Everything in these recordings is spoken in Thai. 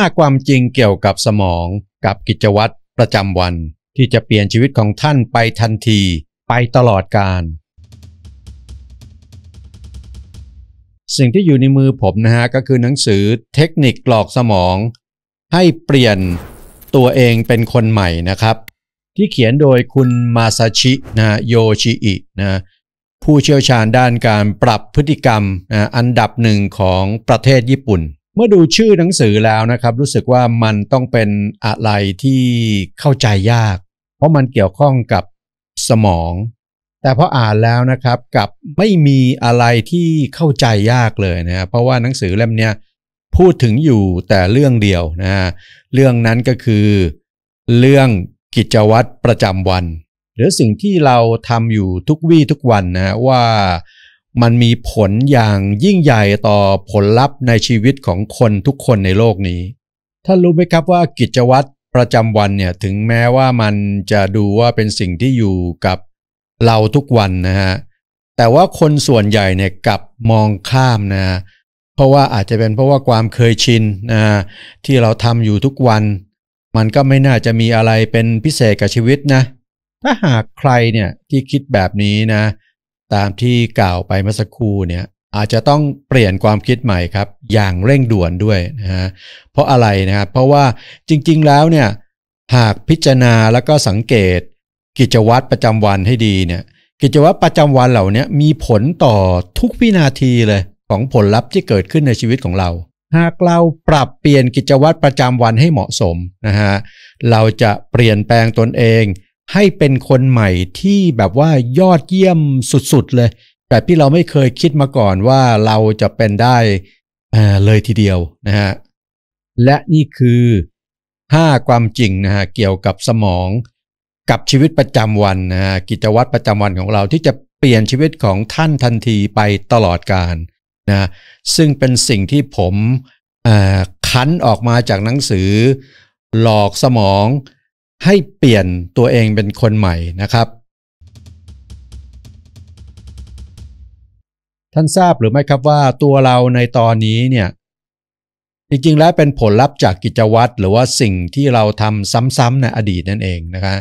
5ความจริงเกี่ยวกับสมองกับกิจวัตรประจำวันที่จะเปลี่ยนชีวิตของท่านไปทันทีไปตลอดการ สิ่งที่อยู่ในมือผมนะฮะก็คือหนังสือเทคนิคหลอกสมองให้เปลี่ยนตัวเองเป็นคนใหม่นะครับ ที่เขียนโดยคุณมาซาชินะโยชิอินะผู้เชี่ยวชาญด้านการปรับพฤติกรรมนะอันดับหนึ่งของประเทศญี่ปุ่นเมื่อดูชื่อหนังสือแล้วนะครับ รู้สึกว่ามันต้องเป็นอะไรที่เข้าใจยาก เพราะมันเกี่ยวข้องกับสมอง แต่พออ่านแล้วนะครับกับไม่มีอะไรที่เข้าใจยากเลยนะเพราะว่าหนังสือเล่มนี้พูดถึงอยู่แต่เรื่องเดียวนะเรื่องนั้นก็คือ เรื่องกิจวัตรประจำวัน หรือสิ่งที่เราทำอยู่ทุกวี่ทุกวันนะว่ามันมีผลอย่างยิ่งใหญ่ต่อผลลัพธ์ในชีวิตของคนทุกคนในโลกนี้ ท่านรู้ไหมครับว่ากิจวัตรประจำวันเนี่ยถึงแม้ว่ามันจะดูว่าเป็นสิ่งที่อยู่กับเราทุกวันนะฮะ แต่ว่าคนส่วนใหญ่เนี่ยกลับมองข้ามนะ เพราะว่าอาจจะเป็นเพราะว่าความเคยชินนะ ที่เราทำอยู่ทุกวัน มันก็ไม่น่าจะมีอะไรเป็นพิเศษกับชีวิตนะ ถ้าหากใครเนี่ยที่คิดแบบนี้นะตามที่กล่าวไปเมื่อสักครู่เนี่ยอาจจะต้องเปลี่ยนความคิดใหม่ครับอย่างเร่งด่วนด้วยนะฮะเพราะอะไรนะครับเพราะว่าจริงๆ แล้วเนี่ยหากพิจารณาแล้วก็สังเกต กิจวัตรประจำวันให้ดีเนี่ยกิจวัตรประจำวันเหล่านี้มีผลต่อทุกวินาทีเลยของผลลัพธ์ที่เกิดขึ้นในชีวิตของเรา หากเราปรับเปลี่ยนกิจวัตรประจำวันให้เหมาะสมนะฮะเราจะเปลี่ยนแปลงตนเองให้เป็นคนใหม่ที่แบบว่ายอดเยี่ยมสุดๆเลยแบบที่เราไม่เคยคิดมาก่อนว่าเราจะเป็นได้เลยทีเดียวนะฮะและนี่คือ 5 ความจริงนะฮะ เกี่ยวกับสมอง กับชีวิตประจำวันนะฮะ กิจวัตรประจำวันของเราที่จะเปลี่ยนชีวิตของท่านทันทีไปตลอดการนะซึ่งเป็นสิ่งที่ผมคั้นออกมาจากหนังสือ หลอกสมองให้เปลี่ยนตัวเองเป็นคนใหม่นะครับท่านทราบหรือไม่ครับว่าตัวเราในตอนนี้เนี่ยจริงๆแล้วเป็นผลลัพธ์จากกิจวัตร หรือว่าสิ่งที่เราทำซ้ำๆในอดีตนั่นเองนะคะ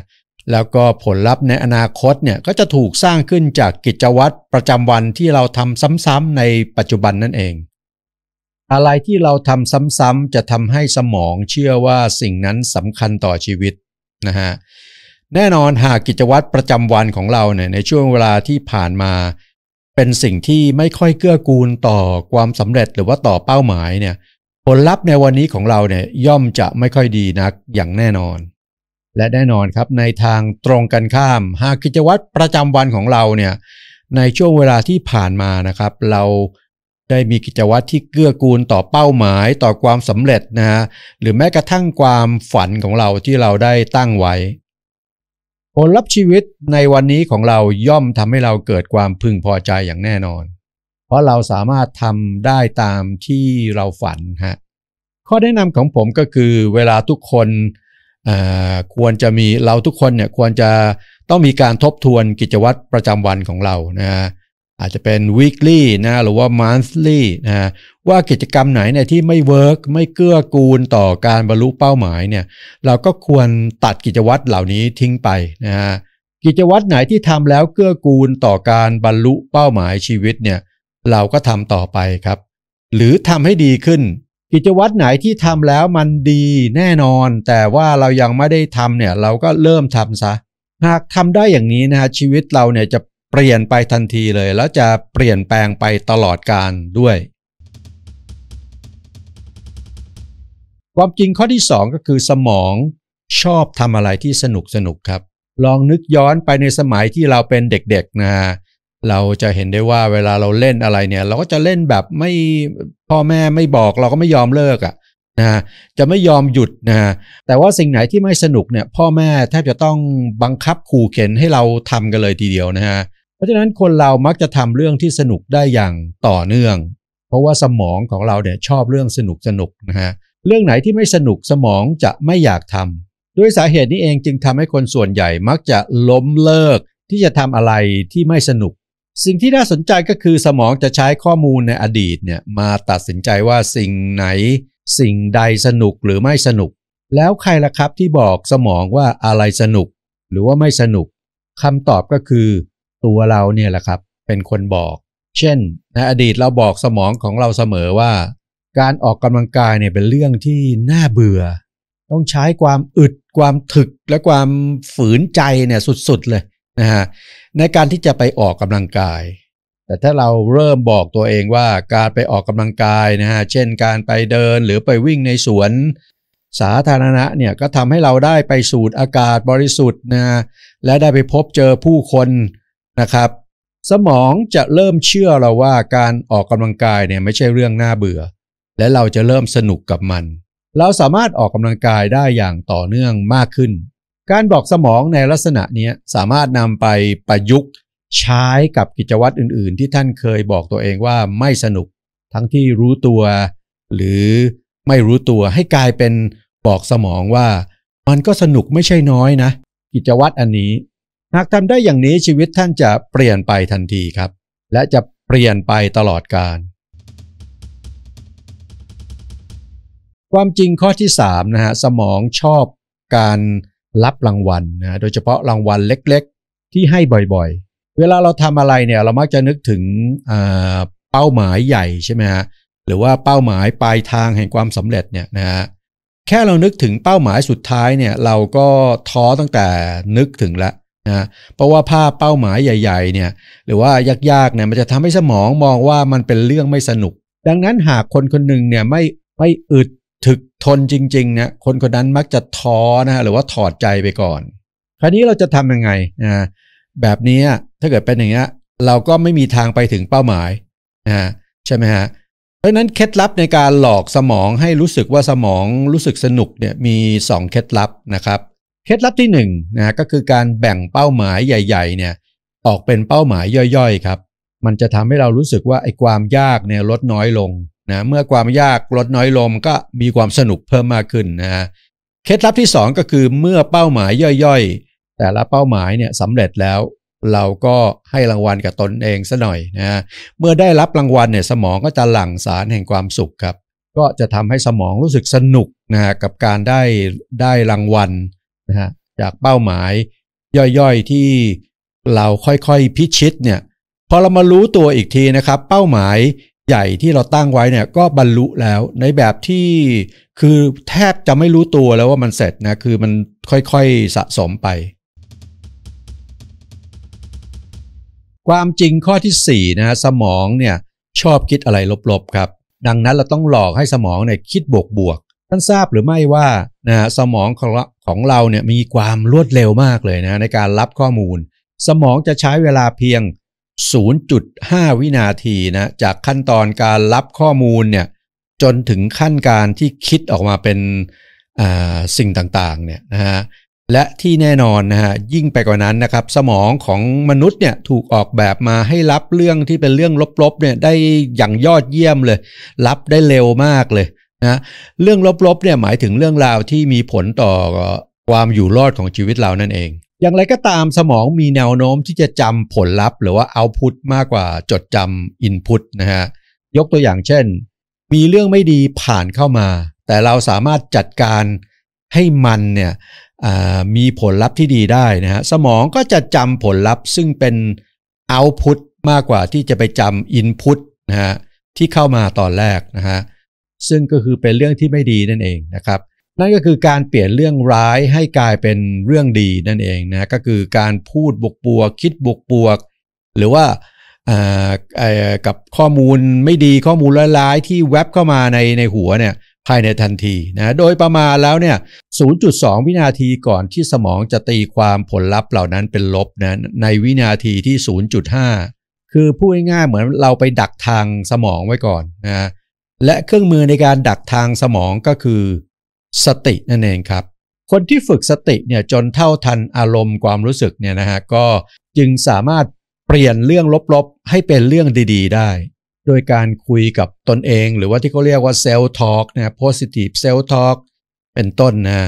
แล้วก็ผลลัพธ์ในอนาคตเนี่ยก็จะถูกสร้างขึ้นจากกิจวัตร ประจำวันที่เราทำซ้ำๆในปัจจุบันนั่นเอง อะไรที่เราทำซ้ำๆจะทำให้สมองเชื่อว่าสิ่งนั้นสำคัญต่อชีวิตนะฮะแน่นอนหากกิจวัตรประจำวันของเราเนี่ยในช่วงเวลาที่ผ่านมาเป็นสิ่งที่ไม่ค่อยเกื้อกูลต่อความสำเร็จหรือว่าต่อเป้าหมายเนี่ยผลลัพธ์ในวันนี้ของเราเนี่ยย่อมจะไม่ค่อยดีนักอย่างแน่นอน และแน่นอนครับในทางตรงกันข้าม หากกิจวัตรประจำวันของเราเนี่ยในช่วงเวลาที่ผ่านมานะครับเราได้มีกิจวัตรที่เกื้อกูลต่อเป้าหมายต่อความสำเร็จนะฮะหรือแม้กระทั่งความฝันของเราที่เราได้ตั้งไว้ ผลลัพธ์ชีวิตในวันนี้ของเราย่อมทำให้เราเกิดความพึงพอใจอย่างแน่นอน เพราะเราสามารถทำได้ตามที่เราฝันฮะข้อแนะนำของผมก็คือเวลาทุกคนควรจะมีเราทุกคนเนี่ยควรจะต้องมีการทบทวนกิจวัตรประจำวันของเรานะฮะอาจจะเป็น weekly นะ หรือว่า monthly นะว่ากิจกรรมไหนเนี่ยที่ไม่เวิร์กไม่เกื้อกูลต่อการบรรลุเป้าหมายเนี่ย เราก็ควรตัดกิจวัตรเหล่านี้ทิ้งไปนะฮะกิจวัตรไหนที่ทำแล้วเกื้อกูลต่อการบรรลุเป้าหมายชีวิตเนี่ย เราก็ทำต่อไปครับ หรือทำให้ดีขึ้น กิจวัตรไหนที่ทำแล้วมันดีแน่นอน แต่ว่าเรายังไม่ได้ทำเนี่ย เราก็เริ่มทำซะ หากทำได้อย่างนี้นะฮะ ชีวิตเราเนี่ยจะเปลี่ยนไปทันทีเลย แล้วจะเปลี่ยนแปลงไปตลอดการด้วย ความจริงข้อที่ 2 ก็คือสมองชอบทำอะไรที่สนุกสนุกครับลองนึกย้อนไปในสมัยที่เราเป็นเด็กๆนะเราจะเห็นได้ว่าเวลาเราเล่นอะไรเนี่ย เราก็จะเล่นแบบไม่พ่อแม่ไม่บอกเราก็ไม่ยอมเลิกอะ่ะนะจะไม่ยอมหยุดนะแต่ว่าสิ่งไหนที่ไม่สนุกเนี่ยพ่อแม่แทบจะต้องบังคับขู่เข็นให้เราทำกันเลยทีเดียวนะฮะราะฉะนั้นคนเรามักจะทำเรื่องที่สนุกได้อย่างต่อเนื่อง เพราะว่าสมองของเราเนี่ยชอบเรื่องสนุกสนุกนะฮะเรื่องไหนที่ไม่สนุกสมองจะไม่อยากทำด้วยสาเหตุนี้เองจึงทำให้คนส่วนใหญ่มักจะล้มเลิกที่จะทำอะไรที่ไม่สนุก สิ่งที่น่าสนใจก็คือสมองจะใช้ข้อมูลในอดีตเนี่ยมาตัดสินใจว่าสิ่งไหน สิ่งใดสนุกหรือไม่สนุก แล้วใครล่ะครับที่บอกสมองว่าอะไรสนุกหรือว่าไม่สนุกคำตอบก็คือตัวเราเนี่ยแหละครับเป็นคนบอก เช่นในอดีตเราบอกสมองของเราเสมอว่า การออกกำลังกายเนี่ยเป็นเรื่องที่น่าเบื่อ ต้องใช้ความอึด ความถึกและความฝืนใจเนี่ยสุดๆเลยนะฮะในการที่จะไปออกกำลังกาย แต่ถ้าเราเริ่มบอกตัวเองว่าการไปออกกำลังกายนะฮะเช่น การไปเดินหรือไปวิ่งในสวนสาธารณะเนี่ยก็ทำให้เราได้ไปสูดอากาศบริสุทธิ์นะและได้ไปพบเจอผู้คนะครับสมองจะเริ่มเชื่อเราว่าการออกกำลังกายเนี่ยไม่ใช่เรื่องน่าเบื่อ และเราจะเริ่มสนุกกับมัน เราสามารถออกกำลังกายได้อย่างต่อเนื่องมากขึ้น การบอกสมองในลักษณะนี้สามารถนำไปประยุกต์ใช้กับกิจวัตรอื่นๆ ที่ท่านเคยบอกตัวเองว่าไม่สนุก ทั้งที่รู้ตัวหรือไม่รู้ตัวให้กลายเป็นบอกสมองว่า มันก็สนุกไม่ใช่น้อยนะ กิจวัตรอันนี้หากทำได้อย่างนี้ชีวิตท่านจะเปลี่ยนไปทันทีครับและจะเปลี่ยนไปตลอดกาลความจริงข้อที่3นะฮะสมองชอบการรับรางวัลนะโดยเฉพาะรางวัลเล็ก ๆ ที่ให้บ่อย ๆ เวลาเราทำอะไรเนี่ยเรามักจะนึกถึงเป้าหมายใหญ่ใช่ไหมฮะหรือว่าเป้าหมายปลายทางแห่งความสำเร็จเนี่ยนะฮะแค่เรานึกถึงเป้าหมายสุดท้ายเนี่ยเราก็ท้อตั้งแต่นึกถึงแล้วนะเพราะว่าภาพเป้าหมายใหญ่ ๆ เนี่ย หรือว่ายากๆเนี่ยมันจะทำให้สมองมองว่ามันเป็นเรื่องไม่สนุก ดังนั้นหากคนคนหนึ่งเนี่ยไม่ไม่อึดถึกทนจริงๆนะคนคนนั้นมักจะท้อนะฮะหรือว่าถอดใจไปก่อน คราวนี้เราจะทํำยังไงนะแบบนี้ถ้าเกิดเป็นอย่างเงี้ยเราก็ไม่มีทางไปถึงเป้าหมายนะใช่ไหมฮะ เพราะนั้นเคล็ดลับในการหลอกสมองให้รู้สึกว่าสมองรู้สึกสนุกเนี่ยมี2เคล็ดลับนะครับเคล็ดลับที่1นนะก็คือการแบ่งเป้าหมายใหญ่ๆเนี่ยออกเป็นเป้าหมายย่อยๆครับ มันจะทำให้เรารู้สึกว่าไอ้ความยากเนี่ยลดน้อยลงนะเมื่อความยากลดน้อยลงก็มีความสนุกเพิ่มมากขึ้นนะฮะเคล็ดลับที่2ก็คือเมื่อเป้าหมายย่อยๆ แต่ละเป้าหมายเนี่ยสำเร็จแล้ว เราก็ให้รางวัลกับตนเองซะหน่อยนะะเมื่อได้รับรางวัลเนี่ยสมองก็จะหลั่งสารแห่งความสุขครับก็จะทำให้สมองรู้สึกสนุกนะกับการได้ได้รางวัละฮะจากเป้าหมายย่อยๆที่เราค่อยๆพิชิตเนี่ยพอเรามารู้ตัวอีกทีนะครับเป้าหมายใหญ่ที่เราตั้งไว้เนี่ยก็บรรลุแล้วในแบบที่คือแทบจะไม่รู้ตัวแล้วว่ามันเสร็จนะคือมันค่อยๆสะสมไป ความจริงข้อที่4นะสมองเนี่ยชอบคิดอะไรลบๆครับ ดังนั้นเราต้องหลอกให้สมองเนี่ยคิดบวกท่านทราบหรือไม่ว่านะสมองของของเราเนี่ยมีความรวดเร็วมากเลยนะในการรับข้อมูล สมองจะใช้เวลาเพียง 0.5 วินาทีนะจากขั้นตอนการรับข้อมูลเนี่ยจนถึงขั้นการที่คิดออกมาเป็นสิ่งต่างๆเนี่ยนะฮะและที่แน่นอนนะฮะยิ่งไปกว่านั้นนะครับสมองของมนุษย์เนี่ยถูกออกแบบมาให้รับเรื่องที่เป็นเรื่องลบๆเนี่ยได้อย่างยอดเยี่ยมเลย รับได้เร็วมากเลยนะเรื่องลบๆเนี่ยหมายถึงเรื่องราวที่มีผลต่อความอยู่รอดของชีวิตเรานั่นเอง อย่างไรก็ตามสมองมีแนวโน้มที่จะจำผลลัพธ์ หรือว่าเอาพุตมากกว่าจดจำอินพุตนะฮะยกตัวอย่างเช่นมีเรื่องไม่ดีผ่านเข้ามา แต่เราสามารถจัดการให้มันเนี่ยมีผลลัพธ์ที่ดีได้นะฮะสมองก็จะจำผลลัพธ์ ซึ่งเป็นเอาพุตมากกว่าที่จะไปจำอินพุตนะฮะที่เข้ามาตอนแรกนะฮะซึ่งก็คือเป็นเรื่องที่ไม่ดีนั่นเองนะครับ นั่นก็คือการเปลี่ยนเรื่องร้ายให้กลายเป็นเรื่องดีนั่นเองนะก็คือการพูดบวกบวกคิดบวกบวกหรือว่ากับข้อมูลไม่ดีข้อมูลร้าย ๆ ที่แวบเข้ามาในในหัวเนี่ยภายในทันทีนะโดยประมาณแล้วเนี่ย0.2 วินาทีก่อนที่สมองจะตีความผลลัพธ์เหล่านั้นเป็นลบนะในวินาทีที่ 0.5 คือพูดง่ายๆเหมือนเราไปดักทางสมองไว้ก่อนนะและเครื่องมือในการดักทางสมองก็คือ สตินั่นเองครับ คนที่ฝึกสติเนี่ยจนเท่าทันอารมณ์ความรู้สึกเนี่ยนะฮะก็จึงสามารถเปลี่ยนเรื่องลบๆให้เป็นเรื่องดีๆ ได้ โดยการคุยกับตนเองหรือว่าที่เขาเรียกว่าเซลล์ท็อกนะโพสิทีฟเซลล์ท็อกเป็นต้นนะ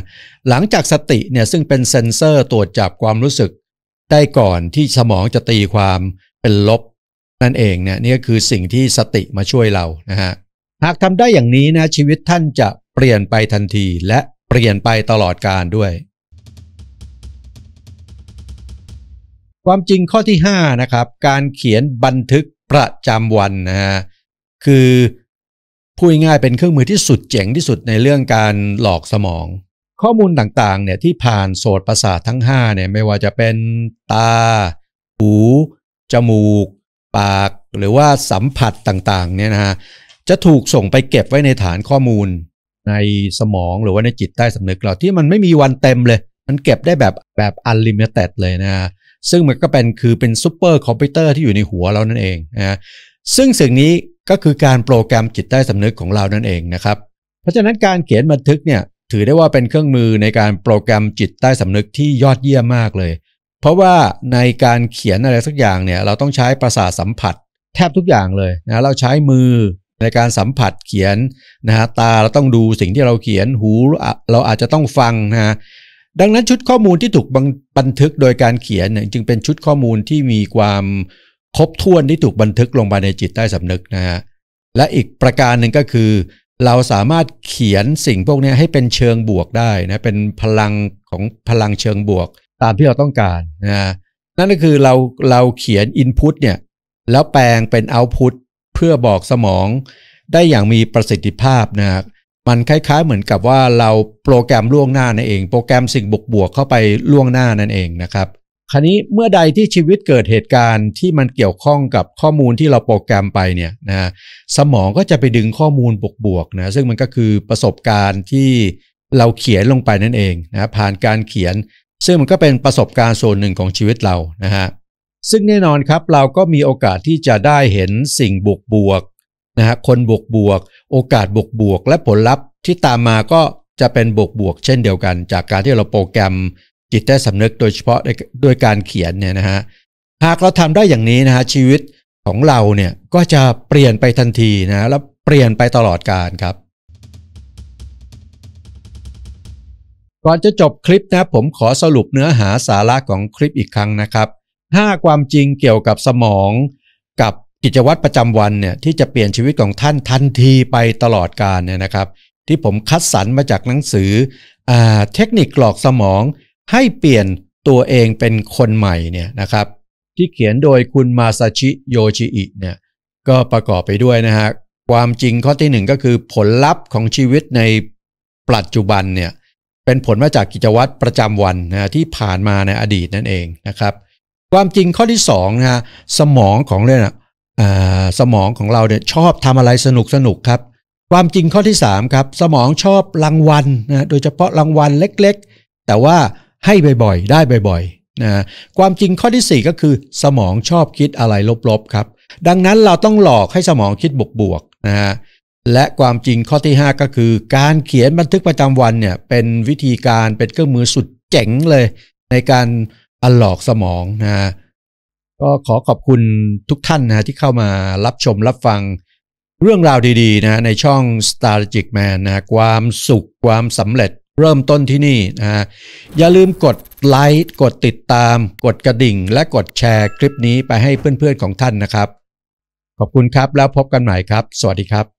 หลังจากสติเนี่ยซึ่งเป็นเซนเซอร์ตรวจจับความรู้สึก ได้ก่อนที่สมองจะตีความเป็นลบนั่นเองเนี่ยนี่ก็คือสิ่งที่สติมาช่วยเรานะฮะหากทำได้อย่างนี้นะชีวิตท่านจะเปลี่ยนไปทันทีและเปลี่ยนไปตลอดกาลด้วย ความจริงข้อที่5นะครับการเขียนบันทึกประจำวันนะฮะคือพูดง่ายเป็นเครื่องมือที่สุดเจ๋งที่สุดในเรื่องการหลอกสมอง ข้อมูลต่างๆเนี่ยที่ผ่านโสตประสาททั้ง5เนี่ยไม่ว่าจะเป็นตา หู จมูก ปาก หรือว่าสัมผัสต่างๆ เนี่ยนะฮะจะถูกส่งไปเก็บไว้ในฐานข้อมูล ในสมองหรือว่าในจิตใต้สำนึกเรา ที่มันไม่มีวันเต็มเลย มันเก็บได้แบบแบบอันลิมิเต็ดเลยนะซึ่งมันก็เป็นคือเป็นซูเปอร์คอมพิวเตอร์ที่อยู่ในหัวเรานั่นเองนะซึ่งสิ่งนี้ก็คือการโปรแกรมจิตใต้สำนึกของเรานั่นเองนะครับเพราะฉะนั้นการเขียนบันทึกเนี่ยถือได้ว่าเป็นเครื่องมือในการโปรแกรมจิตใต้สำนึกที่ยอดเยี่ยมมากเลย เพราะว่าในการเขียนอะไรสักอย่างเนี่ยเราต้องใช้ประสาทสัมผัส แทบทุกอย่างเลยนะเราใช้มือในการสัมผัสเขียนนะฮะตาเราต้องดูสิ่งที่เราเขียนหูเราอาจจะต้องฟังนะฮะดังนั้นชุดข้อมูลที่ถูกบันทึกโดยการเขียนจึงเป็นชุดข้อมูลที่มีความครบถ้วนที่ถูกบันทึกลงไปในจิตใต้สำนึกนะฮะและอีกประการหนึ่งก็คือ เราสามารถเขียนสิ่งพวกนี้ให้เป็นเชิงบวกได้นะเป็นพลังของพลังเชิงบวกตามที่เราต้องการนะนั่นก็คือเราเราเขียนอินพุตเนี่ยแล้วแปลงเป็นาต์พุตเพื่อบอกสมองได้อย่างมีประสิทธิภาพนะครับมันคล้ายๆ เหมือนกับว่าเราโปรแกรมล่วงหน้านั่นเองโปรแกรมสิ่งบวกบวกเข้าไปล่วงหน้านั่นเองนะครับ คราวนี้เมื่อใดที่ชีวิตเกิดเหตุการณ์ที่มันเกี่ยวข้องกับข้อมูลที่เราโปรแกรมไปเนี่ยนะสมองก็จะไปดึงข้อมูลบวกบวกนะซึ่งมันก็คือประสบการณ์ที่เราเขียนลงไปนั่นเองนะผ่านการเขียน ซึ่งมันก็เป็นประสบการณ์ส่วนหนึ่งของชีวิตเรานะฮะซึ่งแน่นอนครับเราก็มีโอกาสที่จะได้เห็นสิ่งบวกบวกนะฮะคนบวกบวกโอกาสบวกบวกและผลลัพธ์ที่ตามมาก็จะเป็นบวกบวกเช่นเดียวกันจากการที่เราโปรแกรมจิตใต้สำนึกโดยเฉพาะโดยการเขียนเนี่ยนะฮะหากเราทำได้อย่างนี้นะฮะชีวิตของเราเนี่ยก็จะเปลี่ยนไปทันทีนะแล้วเปลี่ยนไปตลอดการครับ ก่อนจะจบคลิปนะผมขอสรุปเนื้อหาสาระของคลิปอีกครั้งนะครับห้าความจริงเกี่ยวกับสมองกับกิจวัตรประจำวันเนี่ยที่จะเปลี่ยนชีวิตของท่านทันทีไปตลอดกาลเนี่ยนะครับ ที่ผมคัดสรรมาจากหนังสืออเทคนิคหลอกสมองให้เปลี่ยนตัวเองเป็นคนใหม่เนี่ยนะครับ ที่เขียนโดยคุณมาซาชิโยชิอิเนี่ยก็ประกอบไปด้วยนะฮะความจริงข้อที่หนึ่งก็คือผลลัพธ์ของชีวิตในปัจจุบันเนี่ยเป็นผลมาจากกิจวัตรประจำวันนะที่ผ่านมาในอดีตนั่นเองนะครับความจริงข้อที่สนะนะสมองของเรานี่ยะสมองของเราเนี่ยชอบทำอะไรสนุกสนุกครับความจริงข้อที่3ครับสมองชอบรางวัลนะโดยเฉพาะรางวัลเล็กๆ แต่ว่าให้บ่อยๆได้บ่อยๆนะความจริงข้อที่ 4 ก็คือ สมองชอบคิดอะไรลบๆครับ ดังนั้นเราต้องหลอกให้สมองคิดบวกๆนะฮะและความจริงข้อที่ 5 ก็คือการเขียนบันทึกประจำวันเนี่ยเป็นวิธีการเป็นเครื่องมือสุดเจ๋งเลยในการอัลลอกสมองนะฮะก็ขอขอบคุณทุกท่านนะที่เข้ามารับชมรับฟังเรื่องราวดีๆนะในช่อง s t a r g i c Man นะความสุขความสำเร็จเริ่มต้นที่นี่นะฮะอย่าลืมกดไลค์กดติดตามกดกระดิ่งและกดแชร์คลิปนี้ไปให้เพื่อนๆของท่านนะครับ ขอบคุณครับแล้วพบกันใหม่ครับ สวัสดีครับ